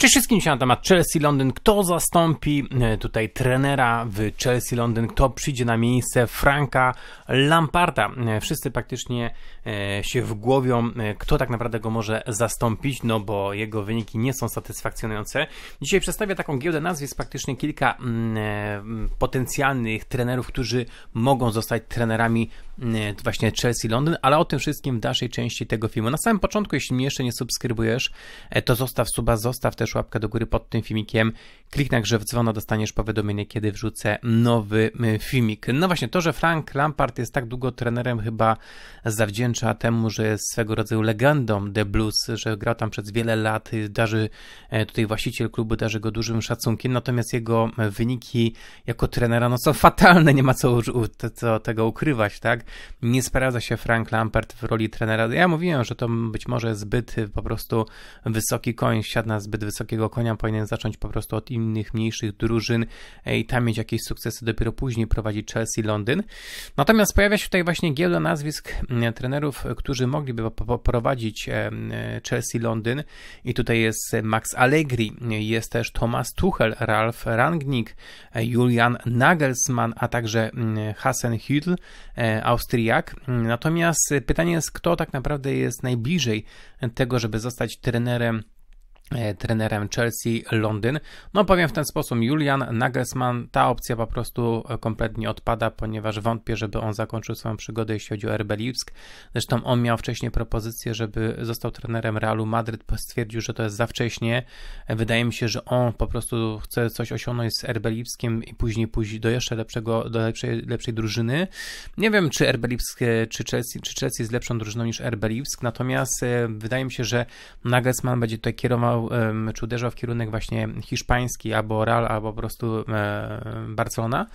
Cześć wszystkim się na temat Chelsea Londyn. Kto zastąpi e, tutaj trenera w Chelsea Londyn? Kto przyjdzie na miejsce Franka Lamparta? E, wszyscy praktycznie e, się wgłowią, kto tak naprawdę go może zastąpić, no bo jego wyniki nie są satysfakcjonujące. Dzisiaj przedstawię taką giełdę jest praktycznie kilka mm, mm, potencjalnych trenerów, którzy mogą zostać trenerami mm, właśnie Chelsea Londyn, ale o tym wszystkim w dalszej części tego filmu. Na samym początku, jeśli mnie jeszcze nie subskrybujesz, to zostaw suba, zostaw też też łapkę do góry pod tym filmikiem. Kliknij że w dzwono dostaniesz powiadomienie, kiedy wrzucę nowy y, filmik. No właśnie, to, że Frank Lampard jest tak długo trenerem, chyba zawdzięcza temu, że jest swego rodzaju legendą The Blues, że grał tam przez wiele lat, darzy e, tutaj właściciel klubu, darzy go dużym szacunkiem, natomiast jego e, wyniki jako trenera, no są fatalne, nie ma co, co tego ukrywać, tak? Nie sprawdza się Frank Lampard w roli trenera. Ja mówiłem, że to być może zbyt y, po prostu wysoki koń, siadł na zbyt wysokiego konia, powinien zacząć po prostu od im innych mniejszych drużyn e, i tam mieć jakieś sukcesy, dopiero później prowadzi Chelsea Londyn. Natomiast pojawia się tutaj właśnie giełda nazwisk e, trenerów, e, którzy mogliby prowadzić Chelsea Londyn i tutaj jest Max Allegri, jest też Thomas Tuchel, Ralf Rangnick, Julian Nagelsmann, a także Hasan Hüttl, Austriak. Natomiast pytanie jest, kto tak naprawdę jest najbliżej tego, żeby zostać trenerem E, trenerem Chelsea Londyn. No powiem w ten sposób, Julian Nagelsmann, ta opcja po prostu e, kompletnie odpada, ponieważ wątpię, żeby on zakończył swoją przygodę, jeśli chodzi o RB Lipsk. Zresztą on miał wcześniej propozycję, żeby został trenerem Realu Madryt, stwierdził, że to jest za wcześnie. E, wydaje mi się, że on po prostu chce coś osiągnąć z RB Lipskiem i później pójść do jeszcze lepszego, do lepszej, lepszej drużyny. Nie wiem, czy RB Lipsk, czy Chelsea, czy Chelsea jest lepszą drużyną niż RB Lipsk, natomiast wydaje mi się, że Nagelsmann będzie tutaj kierował strzelał czy uderzał w kierunek właśnie hiszpański albo Real, albo po prostu Barcelona.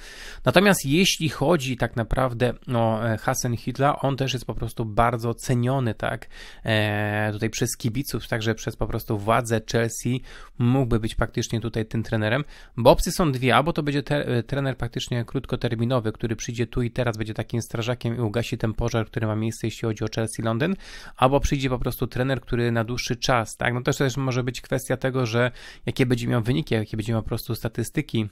Natomiast jeśli chodzi tak naprawdę o e, Hasen Hitla, on też jest po prostu bardzo ceniony, tak, e, tutaj przez kibiców, także przez po prostu władze Chelsea mógłby być praktycznie tutaj tym trenerem, bo opcje są dwie, albo to będzie te, e, trener praktycznie krótkoterminowy, który przyjdzie tu i teraz, będzie takim strażakiem i ugasi ten pożar, który ma miejsce, jeśli chodzi o Chelsea Londyn, albo przyjdzie po prostu trener, który na dłuższy czas, tak, no też też może być być kwestia tego, że jakie będzie miał wyniki, jakie będzie miał po prostu statystyki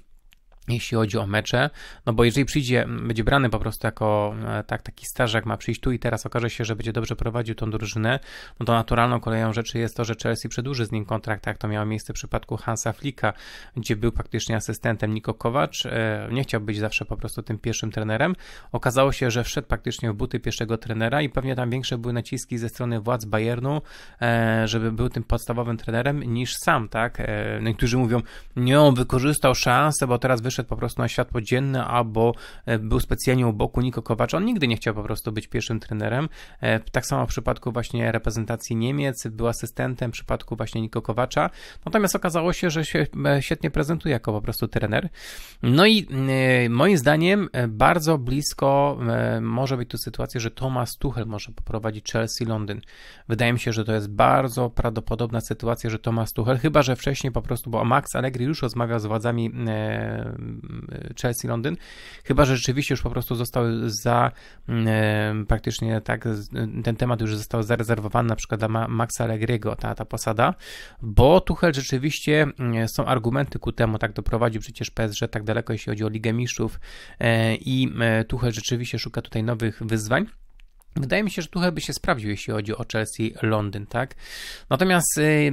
jeśli chodzi o mecze, no bo jeżeli przyjdzie, będzie brany po prostu jako e, tak, taki starzak, ma przyjść tu i teraz okaże się, że będzie dobrze prowadził tą drużynę, no to naturalną koleją rzeczy jest to, że Chelsea przedłuży z nim kontrakt, jak to miało miejsce w przypadku Hansa Flicka, gdzie był praktycznie asystentem Niko Kowacz, e, nie chciał być zawsze po prostu tym pierwszym trenerem, okazało się, że wszedł praktycznie w buty pierwszego trenera i pewnie tam większe były naciski ze strony władz Bayernu, e, żeby był tym podstawowym trenerem niż sam, tak? Niektórzy no mówią, nie, on wykorzystał szansę, bo teraz wyszedł wyszedł po prostu na światło dzienne albo e, był specjalnie u boku Niko Kowacza. On nigdy nie chciał po prostu być pierwszym trenerem. E, tak samo w przypadku właśnie reprezentacji Niemiec, był asystentem w przypadku właśnie Niko Kowacza. Natomiast okazało się, że się e, świetnie prezentuje jako po prostu trener. No i moim zdaniem bardzo blisko może być tu sytuacja, że Thomas Tuchel może poprowadzić Chelsea Londyn. Wydaje mi się, że to jest bardzo prawdopodobna sytuacja, że Thomas Tuchel, chyba że wcześniej po prostu, bo Max Allegri już rozmawiał z władzami Chelsea, Londyn, chyba że rzeczywiście już po prostu zostały za e, praktycznie tak, ten temat już został zarezerwowany na przykład dla Maxa Allegriego, ta, ta posada, bo Tuchel rzeczywiście e, są argumenty ku temu, tak doprowadził przecież PSG tak daleko, jeśli chodzi o Ligę Mistrzów e, i Tuchel rzeczywiście szuka tutaj nowych wyzwań. Wydaje mi się, że tu by się sprawdził, jeśli chodzi o Chelsea Londyn, tak? Natomiast y,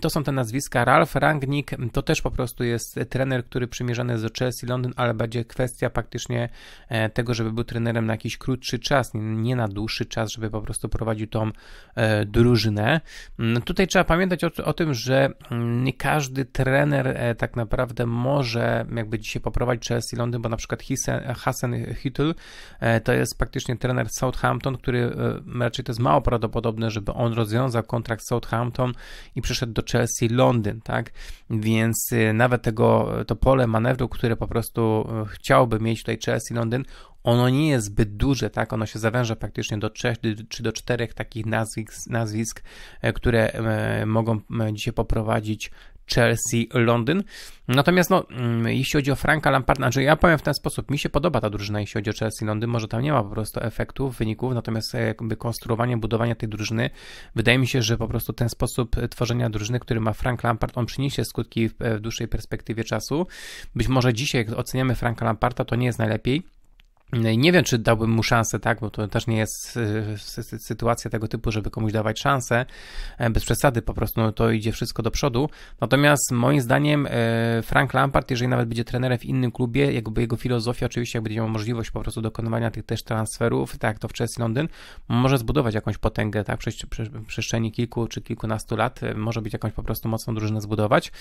to są te nazwiska. Ralf Rangnick to też po prostu jest trener, który przymierzany jest do Chelsea Londyn, ale będzie kwestia praktycznie e, tego, żeby był trenerem na jakiś krótszy czas, nie na dłuższy czas, żeby po prostu prowadził tą e, drużynę. Mm, tutaj trzeba pamiętać o, o tym, że mm, nie każdy trener e, tak naprawdę może jakby dzisiaj poprowadzić Chelsea Londyn, bo na przykład Hasen Hüttl to jest praktycznie trener Southampton, Southampton, który e, raczej to jest mało prawdopodobne, żeby on rozwiązał kontrakt Southampton i przyszedł do Chelsea Londyn, tak? Więc e, nawet tego, e, to pole manewru, które po prostu chciałby mieć tutaj Chelsea Londyn, ono nie jest zbyt duże, tak? Ono się zawęża praktycznie do trzech czy do czterech takich nazwisk, nazwisk e, które e, mogą e, dzisiaj poprowadzić Chelsea, Londyn. Natomiast no, mm, jeśli chodzi o Franka Lamparda, znaczy ja powiem w ten sposób, mi się podoba ta drużyna, jeśli chodzi o Chelsea, Londyn, może tam nie ma po prostu efektów, wyników, natomiast jakby konstruowanie, budowanie tej drużyny, wydaje mi się, że po prostu ten sposób tworzenia drużyny, który ma Frank Lampard, on przyniesie skutki w, w dłuższej perspektywie czasu. Być może dzisiaj, jak oceniamy Franka Lamparda, to nie jest najlepiej, nie wiem, czy dałbym mu szansę, tak, bo to też nie jest y, sytuacja tego typu, żeby komuś dawać szansę, e, bez przesady, po prostu no, to idzie wszystko do przodu. Natomiast moim zdaniem e, Frank Lampard, jeżeli nawet będzie trenerem w innym klubie, jakby jego filozofia, oczywiście jak będzie miał możliwość po prostu dokonania tych też transferów, tak, to w Chelsea Londyn, może zbudować jakąś potęgę, tak, w przestrzeni kilku czy kilkunastu lat, e, może być jakąś po prostu mocną drużynę zbudować.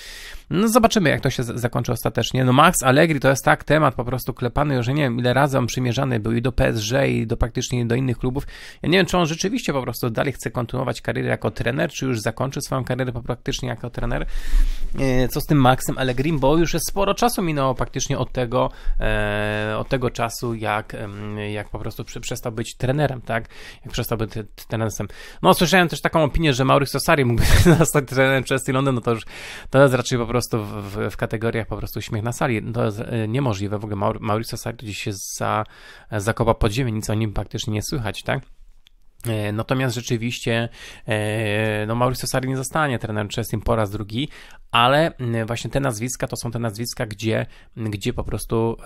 No zobaczymy, jak to się zakończy ostatecznie. No Max Allegri to jest tak temat po prostu klepany, już nie wiem ile razy on przy przymierzany był i do PSG, i do praktycznie do innych klubów. Ja nie wiem, czy on rzeczywiście po prostu dalej chce kontynuować karierę jako trener, czy już zakończy swoją karierę praktycznie jako trener. E, co z tym Maxem Allegrim, bo już jest sporo czasu minęło praktycznie od tego, e, od tego czasu, jak, jak po prostu przestał być trenerem, tak? Jak przestał być trenerem. No, słyszałem też taką opinię, że Maurice Sosari mógłby zostać trenerem Chelsea Londyn, no to już to jest raczej po prostu w, w, kategoriach po prostu śmiech na sali. To jest e, niemożliwe. W ogóle Maurice Sosari gdzieś się za zakopa pod ziemię, nic o nim praktycznie nie słychać, tak? E, natomiast rzeczywiście e, no Mauricio Sarri nie zostanie trenerem Chelsea po raz drugi, ale właśnie te nazwiska to są te nazwiska, gdzie, gdzie po prostu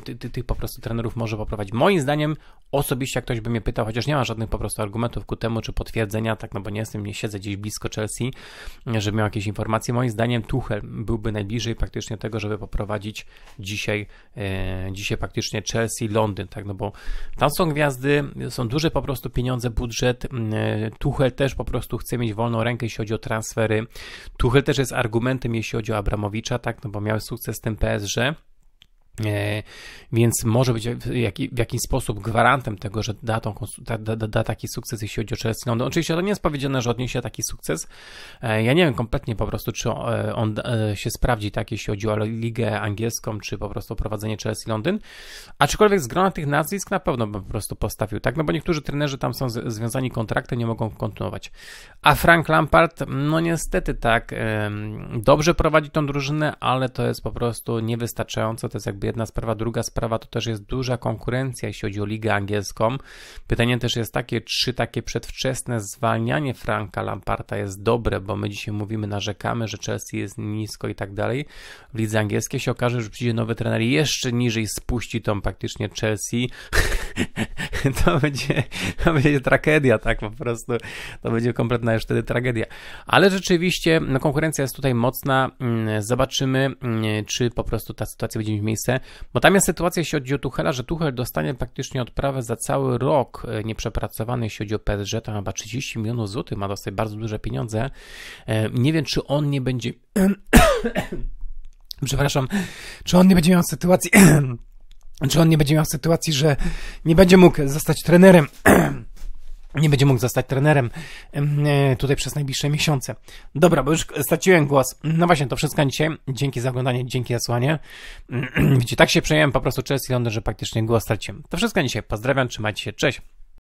tych e, ty, ty po prostu trenerów może poprowadzić. Moim zdaniem osobiście jak ktoś by mnie pytał, chociaż nie ma żadnych po prostu argumentów ku temu, czy potwierdzenia, tak, no bo nie jestem, nie siedzę gdzieś blisko Chelsea, żeby miał jakieś informacje. Moim zdaniem Tuchel byłby najbliżej praktycznie tego, żeby poprowadzić dzisiaj, dzisiaj praktycznie Chelsea, Londyn, tak, no bo tam są gwiazdy, są duże po prostu pieniądze, budżet. Mm, e, Tuchel też po prostu chce mieć wolną rękę, jeśli chodzi o transfery. Tuchel też jest argumentem, jeśli chodzi o Abramowicza, tak, no bo miał sukces z tym PSG. E, więc może być w, jaki, w jakiś sposób gwarantem tego, że da, tą, da, da, da taki sukces, jeśli chodzi o Chelsea. No, no oczywiście to nie jest powiedziane, że odniesie taki sukces. E, ja nie wiem kompletnie po prostu, czy e, on, się sprawdzi, tak, jeśli chodzi o ligę angielską, czy po prostu prowadzenie Chelsea Londyn. Aczkolwiek z grona tych nazwisk na pewno bym po prostu postawił, tak? No bo niektórzy trenerzy tam są z, związani kontraktem, nie mogą kontynuować. A Frank Lampard, no niestety tak, dobrze prowadzi tą drużynę, ale to jest po prostu niewystarczające. To jest jakby jedna sprawa. Druga sprawa to też jest duża konkurencja, jeśli chodzi o ligę angielską. Pytanie też jest takie, czy takie przedwczesne zwalnianie Franka Lamparta jest dobre, bo my dzisiaj mówimy, narzekamy, że Chelsea jest nisko i tak dalej. W lidze angielskiej się okaże, że przyjdzie nowy trener jeszcze niżej spuści tą praktycznie Chelsea to będzie, to będzie tragedia, tak po prostu. To będzie kompletna już wtedy tragedia. Ale rzeczywiście no, konkurencja jest tutaj mocna. Mm, zobaczymy, mm, czy po prostu ta sytuacja będzie mieć miejsce. Bo tam jest sytuacja, jeśli chodzi o Tuchela, że Tuchel dostanie praktycznie odprawę za cały rok e, nieprzepracowany, jeśli chodzi o PSG, tam chyba 30 milionów złotych ma dostać bardzo duże pieniądze. E, nie wiem, czy on nie będzie. Przepraszam, czy on nie będzie miał sytuacji Czy znaczy, on nie będzie miał sytuacji, że nie będzie mógł zostać trenerem? nie będzie mógł zostać trenerem e, tutaj przez najbliższe miesiące. Dobra, bo już straciłem głos. No właśnie, to wszystko dzisiaj. Dzięki za oglądanie, dzięki za słuchanie. Widzicie, tak się przejąłem po prostu Chelsea Londyn, że praktycznie głos straciłem. To wszystko dzisiaj. Pozdrawiam, trzymajcie się, cześć.